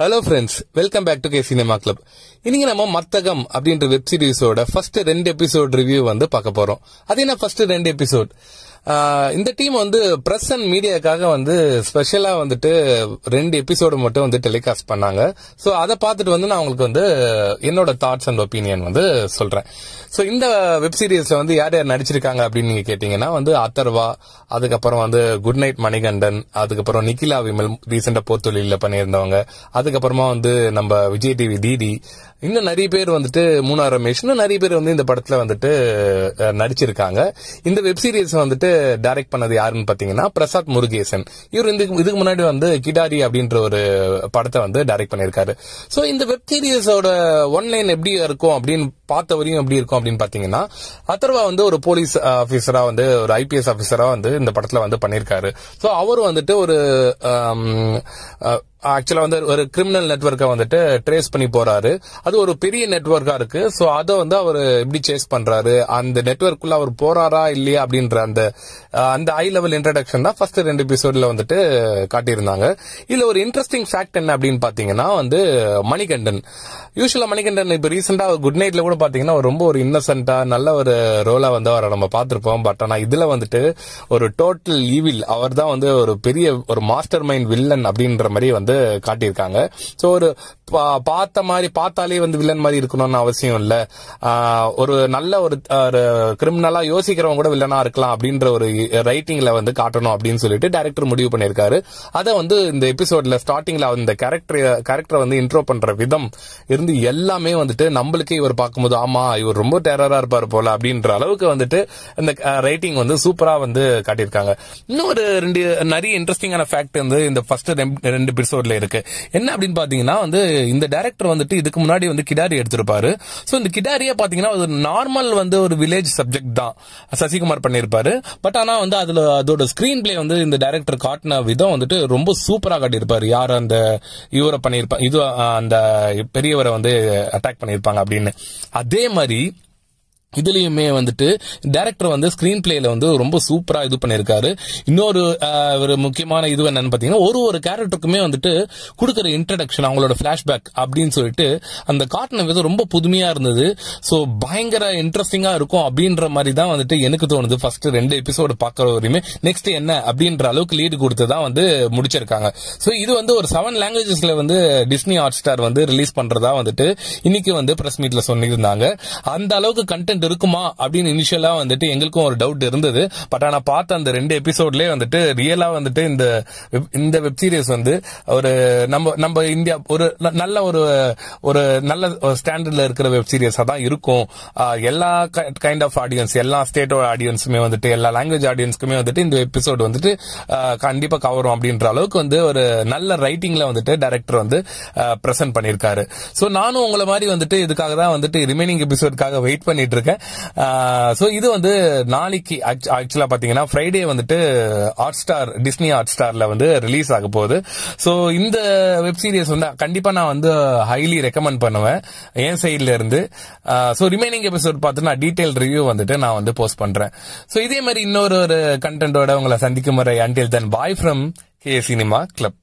hello friends welcome back to K cinema club இன்னைக்கு நம்ம மத்தகம் அப்படின்ற வெப் சீரிஸோட ஃபர்ஸ்ட் ரெண்டு எபிசோட் ரிவ்யூ வந்து பார்க்க போறோம் அது என்ன ஃபர்ஸ்ட் ரெண்டு எபிசோட் இந்த டீம் வந்து பிரஸ் அண்ட் மீடியாக்காக வந்து ஸ்பெஷலாக வந்துட்டு ரெண்டு எபிசோடு மட்டும் வந்து டெலிகாஸ்ட் பண்ணாங்க ஸோ அதை பார்த்துட்டு வந்து நான் உங்களுக்கு வந்து என்னோட தாட்ஸ் அண்ட் ஒப்பீனியன் வந்து சொல்கிறேன் ஸோ இந்த வெப் சீரிஸில் வந்து யார் யார் நடிச்சிருக்காங்க அப்படின்னு நீங்கள் கேட்டிங்கன்னா வந்து அத்தர்வா அதுக்கப்புறம் வந்து குட் நைட் மணிகண்டன் அதுக்கப்புறம் நிக்கிலா விமல் ரீசெண்டாக போத்தொழிலில் பண்ணியிருந்தவங்க அதுக்கப்புறமா வந்து நம்ம விஜய் டிவி டிடி இன்னும் நிறைய பேர் வந்துட்டு மூணா ரமேஷ் இன்னும் நிறைய பேர் வந்து இந்த படத்துல வந்துட்டு நடிச்சிருக்காங்க இந்த வெப் சீரிஸ் வந்துட்டு டைரக்ட் பண்ணது யாருன்னு பாத்தீங்கன்னா பிரசாத் முருகேசன் இவர் இந்த இதுக்கு முன்னாடி வந்து கிடாரி அப்படின்ற ஒரு படத்தை வந்து டைரக்ட் பண்ணியிருக்காரு ஸோ இந்த வெப் சீரிஸோட ஒன்லைன் எப்படி இருக்கும் அப்படின்னு பார்த்த வரையும் எப்படி இருக்கும் அப்படின்னு பாத்தீங்கன்னா அத்தர்வா வந்து ஒரு போலீஸ் ஆபீசரா வந்து ஒரு ஐபிஎஸ் ஆபீசரா வந்து இந்த படத்துல வந்து பண்ணியிருக்காரு ஸோ அவரும் வந்துட்டு ஒரு ஆக்சுவலா வந்து ஒரு கிரிமினல் நெட்ஒர்க்கை வந்துட்டு ட்ரேஸ் பண்ணி போறாரு அது ஒரு பெரிய நெட்ஒர்க்கா இருக்கு ஸோ அதை வந்து அவர் எப்படி சேஸ் பண்றாரு அந்த நெட்ஒர்க்குள்ள அவர் போறாரா இல்லையா அப்படின்ற அந்த அந்த ஹை லெவல் இன்ட்ரடக்ஷன் தான் ஃபர்ஸ்ட் ரெண்டு எபிசோட்ல வந்துட்டு காட்டியிருந்தாங்க இதுல ஒரு இன்ட்ரெஸ்டிங் ஃபேக்ட் என்ன அப்படின்னு பாத்தீங்கன்னா வந்து மணிகண்டன் யூஸ்வலா மணிகண்டன் இப்ப ரீசெண்டா குட் நைட்ல கூட பாத்தீங்கன்னா ரொம்ப ஒரு இன்னசென்டா நல்ல ஒரு ரோலா வந்து அவரை நம்ம பார்த்திருப்போம் பட் ஆனா இதுல வந்துட்டு ஒரு டோட்டல் ஈவில் அவர் தான் வந்து ஒரு பெரிய ஒரு மாஸ்டர் மைண்ட் வில்லன் அப்படின்ற மாதிரி வந்து காட்டியிருக்காங்க ஸோ ஒரு பார்த்த மாதிரி பார்த்தாலே வந்து வில்லன் மாதிரி இருக்கணும்னு அவசியம் இல்லை ஒரு நல்ல ஒரு கிரிமினலா யோசிக்கிறவங்க கூட வில்லனா இருக்கலாம் அப்படின்ற ஒரு ரைட்டிங்ல வந்து காட்டணும் அப்படின்னு சொல்லிட்டு டேரக்டர் முடிவு பண்ணியிருக்காரு அதை வந்து இந்த எபிசோட்ல ஸ்டார்டிங்ல அந்த கேரக்டர் கேரக்டர் வந்து இன்ட்ரோ பண்ற விதம் இருந்து எல்லாமே வந்துட்டு நம்மளுக்கே இவர் பார்க்கும்போது ஆமா இவர் ரொம்ப டெரரா இருப்பார் போல அப்படின்ற அளவுக்கு வந்துட்டு இந்த ரைட்டிங் வந்து சூப்பரா வந்து காட்டியிருக்காங்க இன்னும் ஒரு ரெண்டு நிறைய இன்ட்ரெஸ்டிங்கான ஃபேக்ட் வந்து இந்த ஃபர்ஸ்ட் ரெண்டு எபிசோட்ல இருக்கு என்ன அப்படின்னு பாத்தீங்கன்னா வந்து இந்த டேரக்டர் வந்துட்டு இதுக்கு முன்னாடி வந்து கிடாரி எடுத்திருப்பாரு ஸோ இந்த கிடாரியே பார்த்தீங்கன்னா ஒரு நார்மல் வந்து ஒரு வில்லேஜ் சப்ஜெக்ட் தான் சசிகுமார் பண்ணியிருப்பாரு பட் ஆனால் வந்து அதில் அதோட ஸ்க்ரீன் பிளே வந்து இந்த டேரக்டர் காட்டின விதம் வந்துட்டு ரொம்ப சூப்பராக காட்டியிருப்பாரு யார் அந்த இவரை பண்ணியிருப்பா இது அந்த பெரியவரை வந்து அட்டாக் பண்ணியிருப்பாங்க அப்படின்னு அதே மாதிரி இதுலயுமே வந்துட்டு டேரக்டர் வந்து ஸ்கிரீன் பிளேல வந்து ரொம்ப சூப்பரா இது பண்ணிருக்காரு இன்னொரு ஒரு முக்கியமான இது என்னன்னு பாத்தீங்கன்னா ஒரு ஒரு கேரக்டருக்குமே வந்துட்டு கொடுக்குற இன்ட்ரடக்ஷன் அவங்களோட பிளாஷ்பேக் அப்படின்னு சொல்லிட்டு அந்த காட்டின விதம் ரொம்ப புதுமையா இருந்தது ஸோ பயங்கர இன்ட்ரெஸ்டிங்கா இருக்கும் அப்படின்ற மாதிரி தான் வந்துட்டு எனக்கு தோணுது ஃபர்ஸ்ட் ரெண்டு எபிசோடு பாக்குற வரையுமே நெக்ஸ்ட் என்ன அப்படின்ற அளவுக்கு லீடு கொடுத்து தான் வந்து முடிச்சிருக்காங்க ஸோ இது வந்து ஒரு செவன் லாங்குவேஜஸ்ல வந்து டிஸ்னி ஹாட் ஸ்டார் வந்து ரிலீஸ் பண்றதா வந்துட்டு இன்னைக்கு வந்து பிரஸ் மீட்ல சொல்லியிருந்தாங்க அந்த அளவுக்கு கண்டென்ட் கண்டென்ட் இருக்குமா அப்படின்னு இனிஷியலா வந்துட்டு எங்களுக்கும் ஒரு டவுட் இருந்தது பட் ஆனா பார்த்த அந்த ரெண்டு எபிசோட்லயே வந்துட்டு ரியலா வந்துட்டு இந்த இந்த வெப் சீரிஸ் வந்து ஒரு நம்ம நம்ம இந்தியா ஒரு நல்ல ஒரு ஒரு நல்ல ஸ்டாண்டர்ட்ல இருக்கிற வெப் சீரியஸா தான் இருக்கும் எல்லா கைண்ட் ஆஃப் ஆடியன்ஸ் எல்லா ஸ்டேட்டோட ஆடியன்ஸுமே வந்துட்டு எல்லா லாங்குவேஜ் ஆடியன்ஸ்க்குமே வந்துட்டு இந்த எபிசோட் வந்துட்டு கண்டிப்பா கவரும் அப்படின்ற அளவுக்கு வந்து ஒரு நல்ல ரைட்டிங்ல வந்துட்டு டைரக்டர் வந்து பிரசன்ட் பண்ணிருக்காரு சோ நானும் உங்களை மாதிரி வந்துட்டு இதுக்காக தான் வந்துட்டு ரிமைனிங் எபிசோடுக்காக வெயிட் பண்ணிட்டு இருக்கேன் ஸோ இது வந்து நாளைக்கு ஆக்சுவலா பாத்தீங்கன்னா ஃப்ரைடே வந்துட்டு ஹாட் ஸ்டார் டிஸ்னி ஹாட் ஸ்டார்ல வந்து ரிலீஸ் ஆக போகுது ஸோ இந்த வெப் சீரிஸ் வந்து கண்டிப்பா நான் வந்து ஹைலி ரெக்கமெண்ட் பண்ணுவேன் என் சைட்ல இருந்து ஸோ ரிமைனிங் எபிசோட் பார்த்துட்டு நான் டீட்டெயில் ரிவ்யூ வந்துட்டு நான் வந்து போஸ்ட் பண்றேன் ஸோ இதே மாதிரி இன்னொரு ஒரு கண்டென்ட்டோட உங்களை சந்திக்கும் முறை until then bye from K cinema club